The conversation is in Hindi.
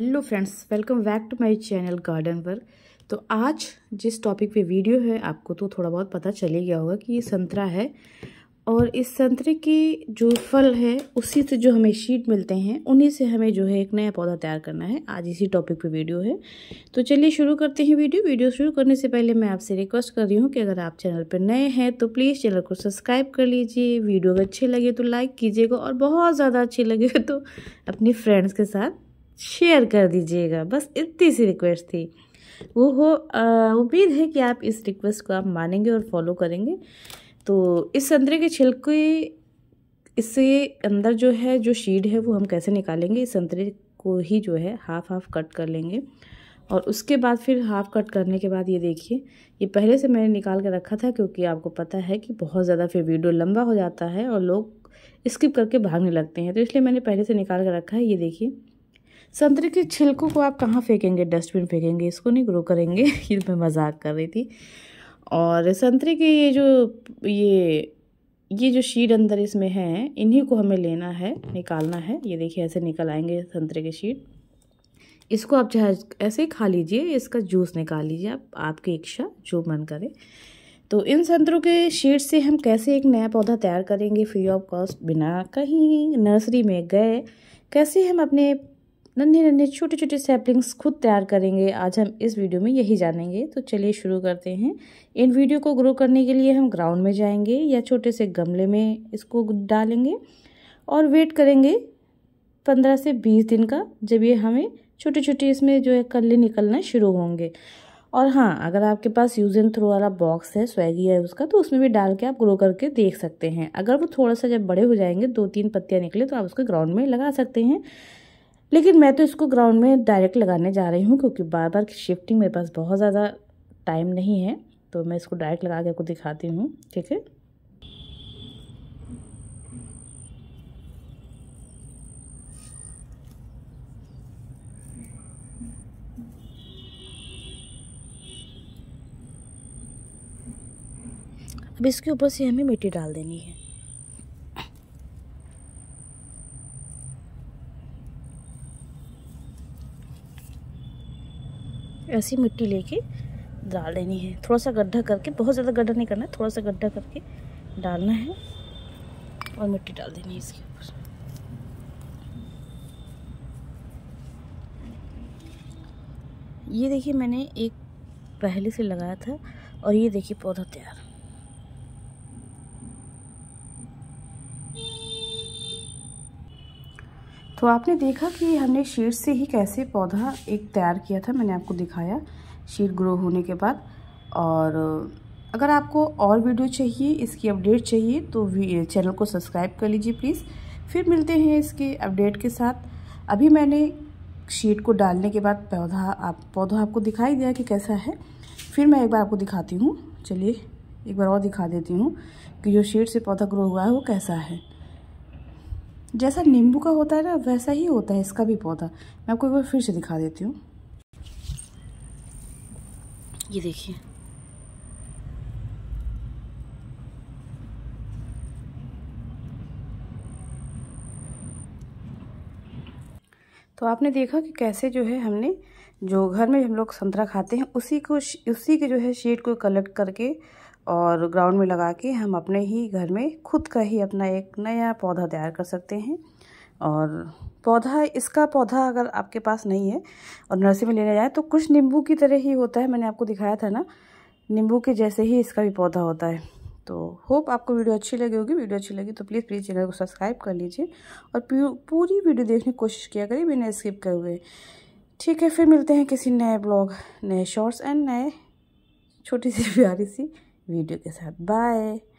hello friends welcome back to my channel garden work तो आज जिस टॉपिक पे वीडियो है आपको तो थोड़ा बहुत पता चल ही गया होगा कि ये संतरा है और इस संतरे के जो फल है उसी से जो हमें शीट मिलते हैं उन्हीं से हमें जो है एक नया पौधा तैयार करना है आज इसी टॉपिक पे वीडियो है तो चलिए शुरू करते हैं वीडियो वीडियो शुरू करने से पहले मैं आपसे रिक्वेस्ट कर रही हूँ कि अगर आप चैनल पर नए हैं तो प्लीज़ चैनल को सब्सक्राइब कर लीजिए वीडियो अगर अच्छे लगे तो लाइक कीजिएगा और बहुत ज़्यादा अच्छे लगे तो अपने फ्रेंड्स के साथ शेयर कर दीजिएगा बस इतनी सी रिक्वेस्ट थी वो हो उम्मीद है कि आप इस रिक्वेस्ट को आप मानेंगे और फॉलो करेंगे तो इस संतरे के छिलके इससे अंदर जो है जो शीड है वो हम कैसे निकालेंगे इस संतरे को ही जो है हाफ़ हाफ़ कट कर लेंगे और उसके बाद फिर हाफ़ कट करने के बाद ये देखिए ये पहले से मैंने निकाल कर रखा था क्योंकि आपको पता है कि बहुत ज़्यादा फिर वीडियो लंबा हो जाता है और लोग स्किप करके भागने लगते हैं तो इसलिए मैंने पहले से निकाल कर रखा है ये देखिए संतरे के छिलकों को आप कहाँ फेंकेंगे डस्टबिन फेंकेंगे इसको नहीं ग्रो करेंगे ये मैं मजाक कर रही थी और संतरे के ये जो ये ये जो शीट अंदर इसमें है इन्हीं को हमें लेना है निकालना है ये देखिए ऐसे निकल आएंगे संतरे के शीट इसको आप चाहे ऐसे ही खा लीजिए इसका जूस निकाल लीजिए आप आपकी इच्छा जो मन करे तो इन संतरों के शीट से हम कैसे एक नया पौधा तैयार करेंगे फ्री ऑफ कॉस्ट बिना कहीं नर्सरी में गए कैसे हम अपने नन्हे नन्हे छोटे छोटे सैपलिंग्स खुद तैयार करेंगे आज हम इस वीडियो में यही जानेंगे तो चलिए शुरू करते हैं इन वीडियो को ग्रो करने के लिए हम ग्राउंड में जाएंगे या छोटे से गमले में इसको डालेंगे और वेट करेंगे पंद्रह से बीस दिन का जब ये हमें छोटे छोटे इसमें जो है कल्ले निकलना शुरू होंगे और हाँ अगर आपके पास यूज एंड थ्रो वाला बॉक्स है स्वैगी है उसका तो उसमें भी डाल के आप ग्रो करके देख सकते हैं अगर वो थोड़ा सा जब बड़े हो जाएंगे दो तीन पत्तियाँ निकले तो आप उसको ग्राउंड में लगा सकते हैं लेकिन मैं तो इसको ग्राउंड में डायरेक्ट लगाने जा रही हूँ क्योंकि बार बार शिफ्टिंग मेरे पास बहुत ज़्यादा टाइम नहीं है तो मैं इसको डायरेक्ट लगा के आपको दिखाती हूँ ठीक है अब इसके ऊपर से हमें मिट्टी डाल देनी है ऐसी मिट्टी लेके डाल देनी है थोड़ा सा गड्ढा करके बहुत ज़्यादा गड्ढा नहीं करना है थोड़ा सा गड्ढा करके डालना है और मिट्टी डाल देनी है इसके ऊपर ये देखिए मैंने एक पहले से लगाया था और ये देखिए पौधा तैयार तो आपने देखा कि हमने शीट से ही कैसे पौधा एक तैयार किया था मैंने आपको दिखाया शीट ग्रो होने के बाद और अगर आपको और वीडियो चाहिए इसकी अपडेट चाहिए तो चैनल को सब्सक्राइब कर लीजिए प्लीज़ फिर मिलते हैं इसके अपडेट के साथ अभी मैंने शीट को डालने के बाद पौधा आप पौधा आपको दिखाई दिया कि कैसा है फिर मैं एक बार आपको दिखाती हूँ चलिए एक बार और दिखा देती हूँ कि जो शीट से पौधा ग्रो हुआ है वो कैसा है जैसा नींबू का होता है ना वैसा ही होता है इसका भी पौधा मैं आपको एक बार फिर से दिखा देती हूँ ये देखिए तो आपने देखा कि कैसे जो है हमने जो घर में हम लोग संतरा खाते हैं उसी को उसी के जो है शेड को कलेक्ट करके और ग्राउंड में लगा के हम अपने ही घर में खुद का ही अपना एक नया पौधा तैयार कर सकते हैं और पौधा इसका पौधा अगर आपके पास नहीं है और नर्सरी में लेने जाए तो कुछ नींबू की तरह ही होता है मैंने आपको दिखाया था ना नींबू के जैसे ही इसका भी पौधा होता है तो होप आपको वीडियो अच्छी लगी होगी वीडियो अच्छी लगी तो प्लीज़ प्लीज़ चैनल को सब्सक्राइब कर लीजिए और पूरी वीडियो देखने की कोशिश किया करिए बिना स्किप किए हुए ठीक है फिर मिलते हैं किसी नए ब्लॉग नए शॉर्ट्स एंड नए छोटी सी प्यारी सी वीडियो के साथ बाय